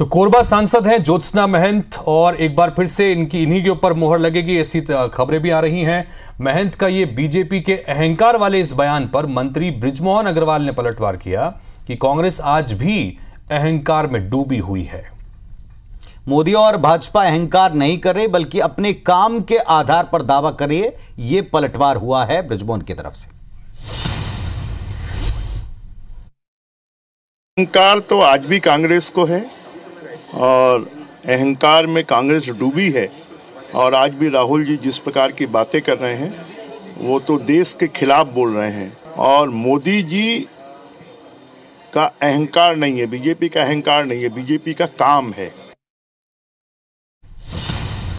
तो कोरबा सांसद हैं ज्योत्सना महंत और एक बार फिर से इनकी इन्हीं के ऊपर मोहर लगेगी ऐसी खबरें भी आ रही हैं महंत का ये बीजेपी के अहंकार वाले इस बयान पर मंत्री ब्रिजमोहन अग्रवाल ने पलटवार किया कि कांग्रेस आज भी अहंकार में डूबी हुई है मोदी और भाजपा अहंकार नहीं कर बल्कि अपने काम के आधार पर दावा करिए ये पलटवार हुआ है ब्रिजमोहन की तरफ से अहंकार तो आज भी कांग्रेस को है और अहंकार में कांग्रेस डूबी है और आज भी राहुल जी जिस प्रकार की बातें कर रहे हैं वो तो देश के खिलाफ बोल रहे हैं और मोदी जी का अहंकार नहीं है बीजेपी का अहंकार नहीं है बीजेपी का काम है